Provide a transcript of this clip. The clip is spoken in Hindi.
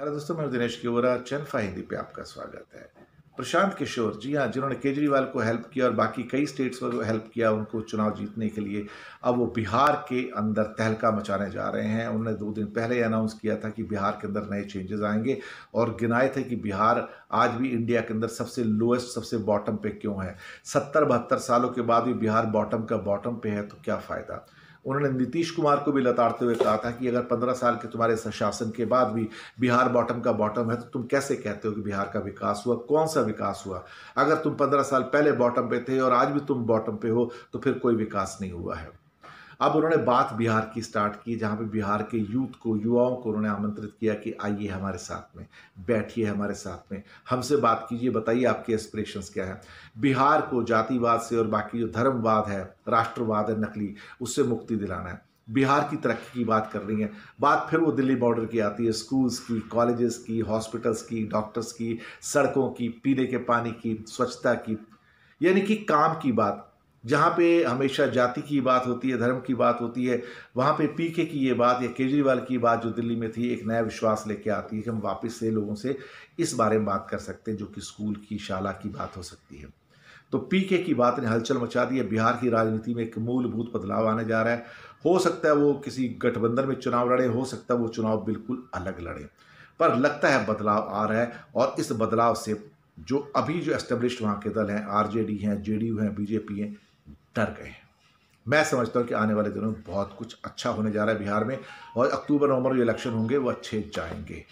हेलो दोस्तों मैं दिनेश किवरा चनफा हिंदी पे आपका स्वागत है प्रशांत किशोर जी हाँ जिन्होंने केजरीवाल को हेल्प किया और बाकी कई स्टेट्स को हेल्प किया उनको चुनाव जीतने के लिए अब वो बिहार के अंदर तहलका मचाने जा रहे हैं उन्होंने दो दिन पहले अनाउंस किया था कि बिहार के अंदर नए चेंजेस आएंगे और गिनाए थे कि बिहार आज भी इंडिया के अंदर सबसे लोएस्ट सबसे बॉटम पे क्यों है सत्तर बहत्तर सालों के बाद भी बिहार बॉटम का बॉटम पे है तो क्या फ़ायदा उन्होंने नीतीश कुमार को भी लताड़ते हुए कहा था कि अगर पंद्रह साल के तुम्हारे शासन के बाद भी बिहार बॉटम का बॉटम है तो तुम कैसे कहते हो कि बिहार का विकास हुआ कौन सा विकास हुआ अगर तुम पंद्रह साल पहले बॉटम पे थे और आज भी तुम बॉटम पे हो तो फिर कोई विकास नहीं हुआ है अब उन्होंने बात बिहार की स्टार्ट की जहाँ पे बिहार के यूथ को युवाओं को उन्होंने आमंत्रित किया कि आइए हमारे साथ में बैठिए हमारे साथ में हमसे बात कीजिए बताइए आपके एस्पिरेशन क्या है बिहार को जातिवाद से और बाकी जो धर्मवाद है राष्ट्रवाद है नकली उससे मुक्ति दिलाना है बिहार की तरक्की की बात कर रही है बात फिर वो दिल्ली बॉर्डर की आती है स्कूल्स की कॉलेजेस की हॉस्पिटल्स की डॉक्टर्स की सड़कों की पीने के पानी की स्वच्छता की यानी कि काम की बात जहाँ पे हमेशा जाति की बात होती है धर्म की बात होती है वहाँ पे पीके की ये बात या केजरीवाल की बात जो दिल्ली में थी एक नया विश्वास लेके आती है कि हम वापस से लोगों से इस बारे में बात कर सकते हैं जो कि स्कूल की शाला की बात हो सकती है तो पीके की बात ने हलचल मचा दी है बिहार की राजनीति में एक मूलभूत बदलाव आने जा रहा है हो सकता है वो किसी गठबंधन में चुनाव लड़े हो सकता है वो चुनाव बिल्कुल अलग लड़े पर लगता है बदलाव आ रहा है और इस बदलाव से जो अभी जो एस्टेब्लिश वहाँ के दल हैं आरजेडी हैं जेडीयू हैं बीजेपी हैं डर गए मैं समझता हूँ कि आने वाले दिनों में बहुत कुछ अच्छा होने जा रहा है बिहार में और अक्टूबर नवंबर जो इलेक्शन होंगे वो अच्छे जाएंगे